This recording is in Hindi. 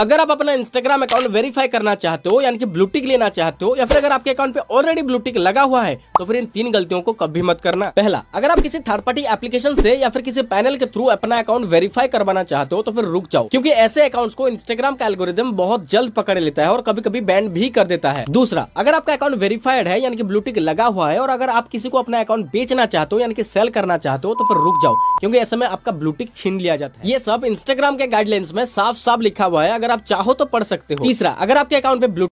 अगर आप अपना इंस्टाग्राम अकाउंट वेरीफाई करना चाहते हो यानी कि ब्लूटिक लेना चाहते हो या फिर अगर आपके अकाउंट पे ऑलरेडी ब्लूटिक लगा हुआ है तो फिर इन तीन गलतियों को कभी मत करना पहला अगर आप किसी थर्ड पार्टी एप्लीकेशन से या फिर किसी पैनल के थ्रू अपना अकाउंट वेरीफाई करवाना चाहते हो तो फिर रुक जाओ क्यूँकी ऐसे अकाउंट को इंस्टाग्राम का एलगोरिदम बहुत जल्द पकड़ लेता है और कभी कभी बैन भी कर देता है दूसरा अगर आपका अकाउंट वेरीफाइड है यानी कि ब्लूटिक लगा हुआ है और अगर आप किसी को अपना अकाउंट बेचना चाहते हो यानी कि सेल करना चाहते हो तो फिर रुक जाओ क्योंकि ऐसे में आपका ब्लूटिक छीन लिया जाता है ये सब इंस्टाग्राम के गाइडलाइंस में साफ साफ लिखा हुआ है अगर अगर आप चाहो तो पढ़ सकते हो तीसरा अगर आपके अकाउंट पे ब्लू